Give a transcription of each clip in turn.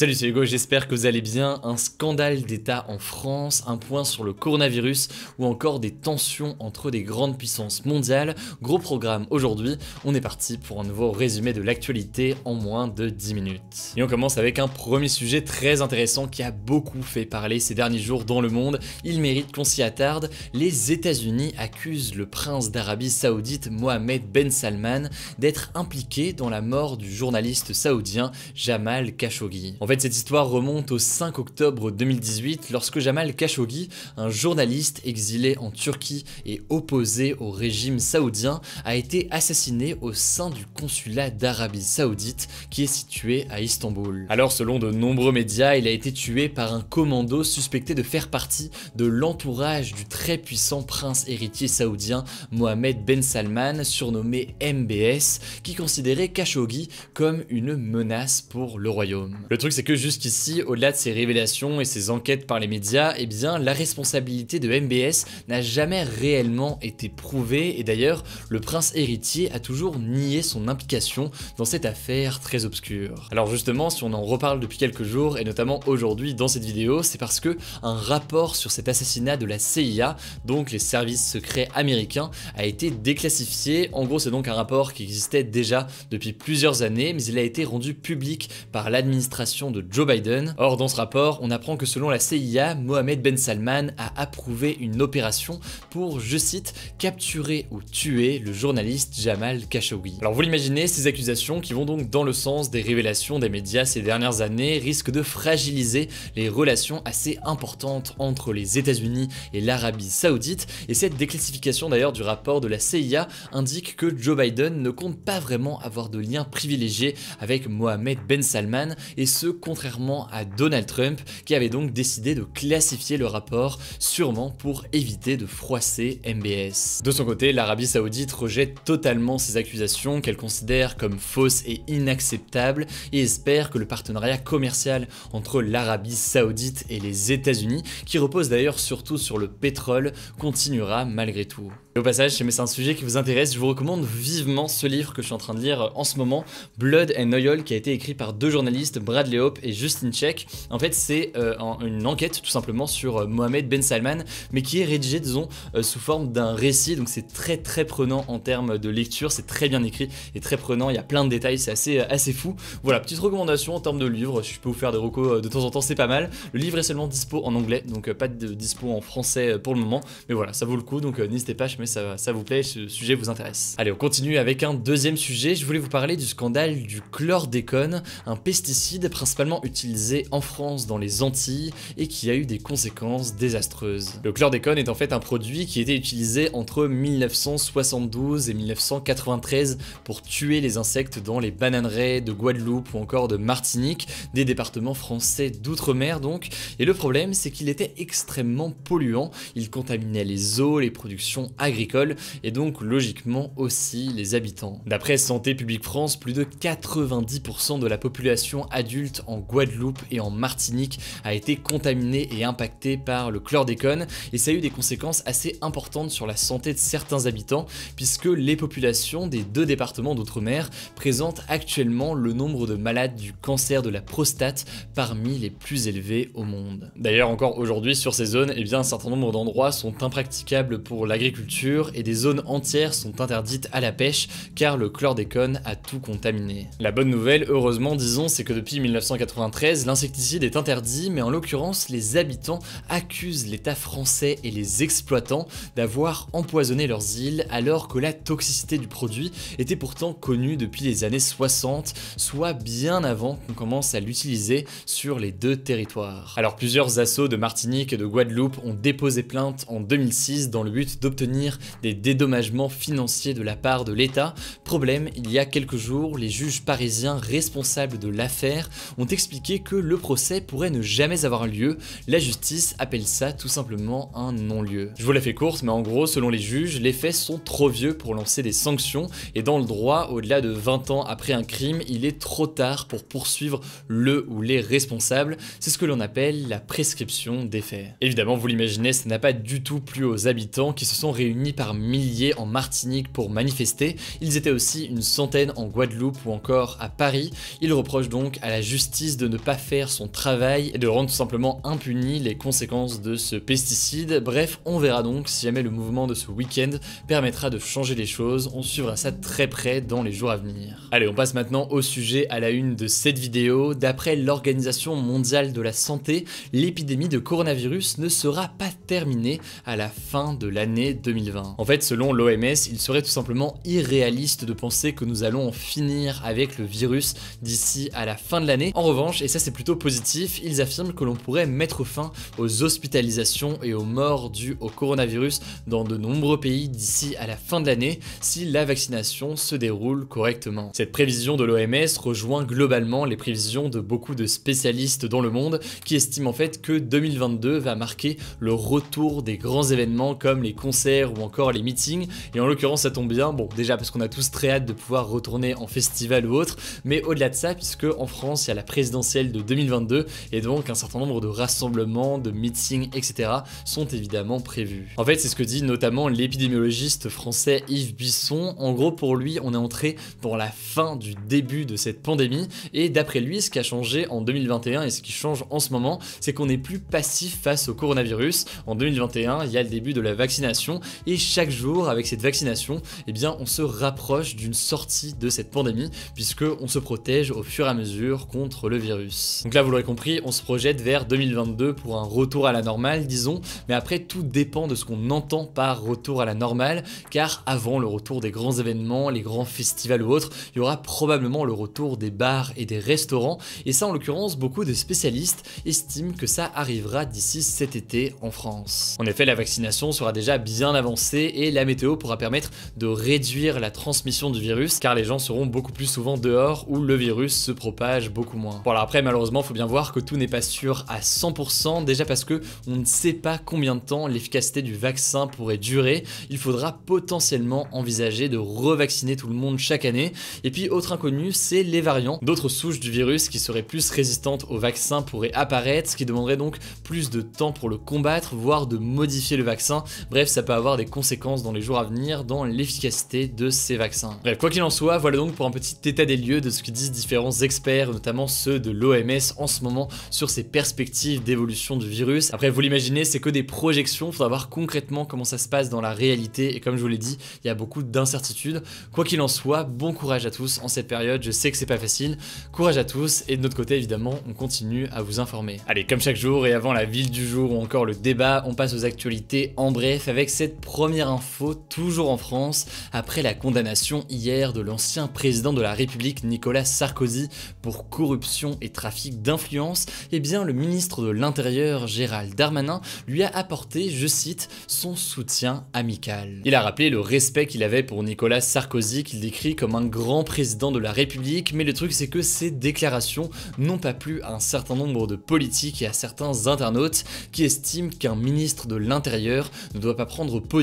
Salut, c'est Hugo, j'espère que vous allez bien. Un scandale d'État en France, un point sur le coronavirus ou encore des tensions entre des grandes puissances mondiales. Gros programme aujourd'hui, on est parti pour un nouveau résumé de l'actualité en moins de 10 minutes. Et on commence avec un premier sujet très intéressant qui a beaucoup fait parler ces derniers jours dans le monde. Il mérite qu'on s'y attarde. Les États-Unis accusent le prince d'Arabie saoudite Mohamed Ben Salman d'être impliqué dans la mort du journaliste saoudien Jamal Khashoggi. En fait, cette histoire remonte au 5 octobre 2018, lorsque Jamal Khashoggi, un journaliste exilé en Turquie et opposé au régime saoudien, a été assassiné au sein du consulat d'Arabie saoudite qui est situé à Istanbul. Alors, selon de nombreux médias, il a été tué par un commando suspecté de faire partie de l'entourage du très puissant prince héritier saoudien Mohamed Ben Salman, surnommé MBS, qui considérait Khashoggi comme une menace pour le royaume c'est que jusqu'ici, au-delà de ces révélations et ces enquêtes par les médias, eh bien, la responsabilité de MBS n'a jamais réellement été prouvée et d'ailleurs, le prince héritier a toujours nié son implication dans cette affaire très obscure. Alors justement, si on en reparle depuis quelques jours et notamment aujourd'hui dans cette vidéo, c'est parce que un rapport sur cet assassinat de la CIA, donc les services secrets américains, a été déclassifié. En gros, c'est donc un rapport qui existait déjà depuis plusieurs années, mais il a été rendu public par l'administration de Joe Biden. Or, dans ce rapport, on apprend que selon la CIA, Mohamed Ben Salman a approuvé une opération pour, je cite, capturer ou tuer le journaliste Jamal Khashoggi. Alors vous l'imaginez, ces accusations qui vont donc dans le sens des révélations des médias ces dernières années risquent de fragiliser les relations assez importantes entre les États-Unis et l'Arabie Saoudite. Et cette déclassification d'ailleurs du rapport de la CIA indique que Joe Biden ne compte pas vraiment avoir de lien privilégié avec Mohamed Ben Salman, et ce contrairement à Donald Trump, qui avait donc décidé de classifier le rapport, sûrement pour éviter de froisser MBS. De son côté, l'Arabie Saoudite rejette totalement ces accusations qu'elle considère comme fausses et inacceptables, et espère que le partenariat commercial entre l'Arabie Saoudite et les États-Unis, qui repose d'ailleurs surtout sur le pétrole, continuera malgré tout au passage, mais c'est un sujet qui vous intéresse, je vous recommande vivement ce livre que je suis en train de lire en ce moment, Blood and Oil, qui a été écrit par deux journalistes, Bradley Hope et Justin Check. En fait, c'est euh, une enquête tout simplement sur euh, Mohamed Ben Salman, mais qui est rédigé disons, euh, sous forme d'un récit. Donc c'est très très prenant en termes de lecture, c'est très bien écrit et très prenant. Il y a plein de détails, c'est assez, assez fou. Voilà, petite recommandation en termes de livre. Si je peux vous faire des recos de temps en temps, c'est pas mal. Le livre est seulement dispo en anglais, donc pas de dispo en français pour le moment. Mais voilà, ça vaut le coup, donc n'hésitez pas, je mets ça, vous plaît, ce sujet vous intéresse. Allez, on continue avec un deuxième sujet. Je voulais vous parler du scandale du chlordécone, un pesticide principalement utilisé en France dans les Antilles et qui a eu des conséquences désastreuses. Le chlordécone est en fait un produit qui était utilisé entre 1972 et 1993 pour tuer les insectes dans les bananeraies de Guadeloupe ou encore de Martinique, des départements français d'outre-mer donc, et le problème c'est qu'il était extrêmement polluant, il contaminait les eaux, les productions agricoles, agricole et donc logiquement aussi les habitants. D'après Santé publique France, plus de 90% de la population adulte en Guadeloupe et en Martinique a été contaminée et impactée par le chlordécone et ça a eu des conséquences assez importantes sur la santé de certains habitants puisque les populations des deux départements d'outre-mer présentent actuellement le nombre de malades du cancer de la prostate parmi les plus élevés au monde. D'ailleurs encore aujourd'hui sur ces zones, et eh bien, un certain nombre d'endroits sont impracticables pour l'agriculture et des zones entières sont interdites à la pêche car le chlordécone a tout contaminé. La bonne nouvelle, heureusement disons, c'est que depuis 1993, l'insecticide est interdit, mais en l'occurrence, les habitants accusent l'État français et les exploitants d'avoir empoisonné leurs îles alors que la toxicité du produit était pourtant connue depuis les années 60, soit bien avant qu'on commence à l'utiliser sur les deux territoires. Alors plusieurs assauts de Martinique et de Guadeloupe ont déposé plainte en 2006 dans le but d'obtenir des dédommagements financiers de la part de l'État. Problème, il y a quelques jours, les juges parisiens responsables de l'affaire ont expliqué que le procès pourrait ne jamais avoir lieu. La justice appelle ça tout simplement un non-lieu. Je vous la fais courte, mais en gros, selon les juges, les faits sont trop vieux pour lancer des sanctions et dans le droit, au-delà de 20 ans après un crime, il est trop tard pour poursuivre le ou les responsables. C'est ce que l'on appelle la prescription des faits. Évidemment, vous l'imaginez, ça n'a pas du tout plu aux habitants qui se sont réunis par milliers en Martinique pour manifester. Ils étaient aussi une centaine en Guadeloupe ou encore à Paris. Ils reprochent donc à la justice de ne pas faire son travail et de rendre tout simplement impunis les conséquences de ce pesticide. Bref, on verra donc si jamais le mouvement de ce week-end permettra de changer les choses. On suivra ça très près dans les jours à venir. Allez, on passe maintenant au sujet à la une de cette vidéo. D'après l'Organisation mondiale de la santé, l'épidémie de coronavirus ne sera pas terminée à la fin de l'année 2020. En fait, selon l'OMS, il serait tout simplement irréaliste de penser que nous allons en finir avec le virus d'ici à la fin de l'année. En revanche, et ça c'est plutôt positif, ils affirment que l'on pourrait mettre fin aux hospitalisations et aux morts dues au coronavirus dans de nombreux pays d'ici à la fin de l'année si la vaccination se déroule correctement. Cette prévision de l'OMS rejoint globalement les prévisions de beaucoup de spécialistes dans le monde qui estiment en fait que 2022 va marquer le retour des grands événements comme les concerts ou encore les meetings. Et en l'occurrence, ça tombe bien, bon, déjà parce qu'on a tous très hâte de pouvoir retourner en festival ou autre, mais au-delà de ça, puisque en France, il y a la présidentielle de 2022 et donc un certain nombre de rassemblements, de meetings, etc. sont évidemment prévus. En fait, c'est ce que dit notamment l'épidémiologiste français Yves Buisson. En gros, pour lui, on est entré dans la fin du début de cette pandémie et d'après lui, ce qui a changé en 2021 et ce qui change en ce moment, c'est qu'on est plus passif face au coronavirus. En 2021, il y a le début de la vaccination et chaque jour, avec cette vaccination, eh bien, on se rapproche d'une sortie de cette pandémie, puisqu'on se protège au fur et à mesure contre le virus. Donc là, vous l'aurez compris, on se projette vers 2022 pour un retour à la normale, disons, mais après, tout dépend de ce qu'on entend par retour à la normale, car avant le retour des grands événements, les grands festivals ou autres, il y aura probablement le retour des bars et des restaurants, et ça, en l'occurrence, beaucoup de spécialistes estiment que ça arrivera d'ici cet été en France. En effet, la vaccination sera déjà bien avancée et la météo pourra permettre de réduire la transmission du virus car les gens seront beaucoup plus souvent dehors où le virus se propage beaucoup moins. Bon alors après malheureusement, faut bien voir que tout n'est pas sûr à 100% déjà parce que on ne sait pas combien de temps l'efficacité du vaccin pourrait durer. Il faudra potentiellement envisager de revacciner tout le monde chaque année. Et puis autre inconnu, c'est les variants. D'autres souches du virus qui seraient plus résistantes au vaccin pourraient apparaître, ce qui demanderait donc plus de temps pour le combattre, voire de modifier le vaccin. Bref, ça peut avoir conséquences dans les jours à venir dans l'efficacité de ces vaccins. Bref, quoi qu'il en soit, voilà donc pour un petit état des lieux de ce que disent différents experts, notamment ceux de l'OMS en ce moment, sur ces perspectives d'évolution du virus. Après, vous l'imaginez, c'est que des projections, faudra voir concrètement comment ça se passe dans la réalité, et comme je vous l'ai dit, il y a beaucoup d'incertitudes. Quoi qu'il en soit, bon courage à tous en cette période, je sais que c'est pas facile, courage à tous, et de notre côté, évidemment, on continue à vous informer. Allez, comme chaque jour, et avant la ville du jour ou encore le débat, on passe aux actualités en bref avec cette première info, toujours en France, après la condamnation hier de l'ancien président de la République Nicolas Sarkozy pour corruption et trafic d'influence, et eh bien le ministre de l'Intérieur Gérald Darmanin lui a apporté, je cite, son soutien amical. Il a rappelé le respect qu'il avait pour Nicolas Sarkozy qu'il décrit comme un grand président de la République, mais le truc c'est que ces déclarations n'ont pas plu à un certain nombre de politiques et à certains internautes qui estiment qu'un ministre de l'Intérieur ne doit pas prendre position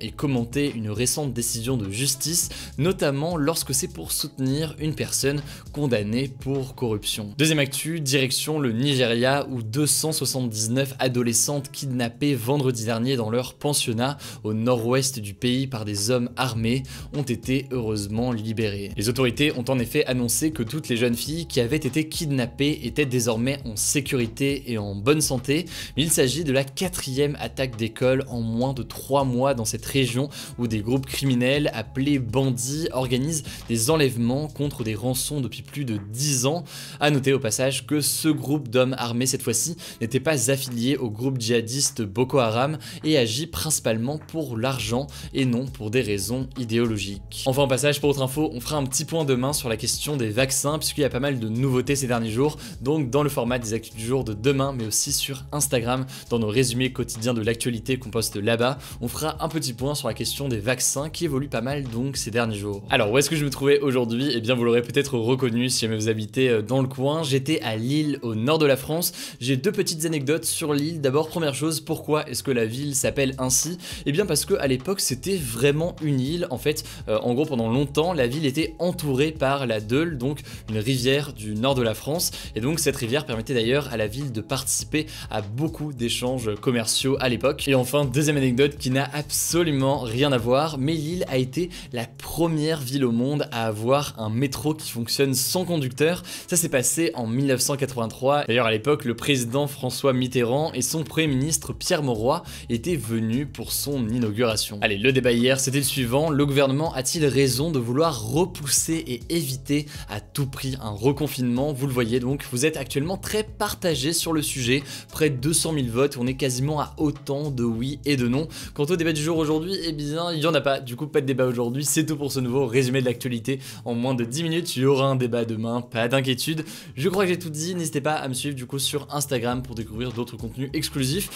et commenter une récente décision de justice, notamment lorsque c'est pour soutenir une personne condamnée pour corruption. Deuxième actu, direction le Nigeria où 279 adolescentes kidnappées vendredi dernier dans leur pensionnat au nord-ouest du pays par des hommes armés ont été heureusement libérées. Les autorités ont en effet annoncé que toutes les jeunes filles qui avaient été kidnappées étaient désormais en sécurité et en bonne santé, il s'agit de la quatrième attaque d'école en moins de trois mois dans cette région où des groupes criminels appelés bandits organisent des enlèvements contre des rançons depuis plus de 10 ans. A noter au passage que ce groupe d'hommes armés cette fois-ci n'était pas affilié au groupe djihadiste Boko Haram et agit principalement pour l'argent et non pour des raisons idéologiques. Enfin, au passage, pour autre info, on fera un petit point demain sur la question des vaccins, puisqu'il y a pas mal de nouveautés ces derniers jours, donc dans le format des actus du jour de demain, mais aussi sur Instagram, dans nos résumés quotidiens de l'actualité qu'on poste là-bas, on fera un petit point sur la question des vaccins qui évolue pas mal donc ces derniers jours. Alors où est-ce que je me trouvais aujourd'hui Et eh bien vous l'aurez peut-être reconnu si jamais vous habitez euh, dans le coin, j'étais à Lille au nord de la France. J'ai deux petites anecdotes sur l'île. D'abord première chose, pourquoi est-ce que la ville s'appelle ainsi Eh bien parce que à l'époque c'était vraiment une île. En fait, euh, en gros pendant longtemps la ville était entourée par la Deule, donc une rivière du nord de la France. Et donc cette rivière permettait d'ailleurs à la ville de participer à beaucoup d'échanges commerciaux à l'époque. Et enfin deuxième anecdote qui n'a absolument rien à voir, mais Lille a été la première ville au monde à avoir un métro qui fonctionne sans conducteur. Ça s'est passé en 1983. D'ailleurs, à l'époque, le président François Mitterrand et son premier ministre Pierre Mauroy étaient venus pour son inauguration. Allez, le débat hier, c'était le suivant. Le gouvernement a-t-il raison de vouloir repousser et éviter à tout prix un reconfinement Vous le voyez donc, vous êtes actuellement très partagé sur le sujet. Près de 200 000 votes, on est quasiment à autant de oui et de non. Quant au débat du jour aujourd'hui et eh bien, il n'y en a pas. Du coup, pas de débat aujourd'hui. C'est tout pour ce nouveau résumé de l'actualité. En moins de 10 minutes, il y aura un débat demain. Pas d'inquiétude. Je crois que j'ai tout dit. N'hésitez pas à me suivre du coup sur Instagram pour découvrir d'autres contenus exclusifs.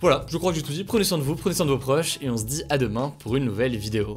Voilà, je crois que j'ai tout dit. Prenez soin de vous, prenez soin de vos proches et on se dit à demain pour une nouvelle vidéo.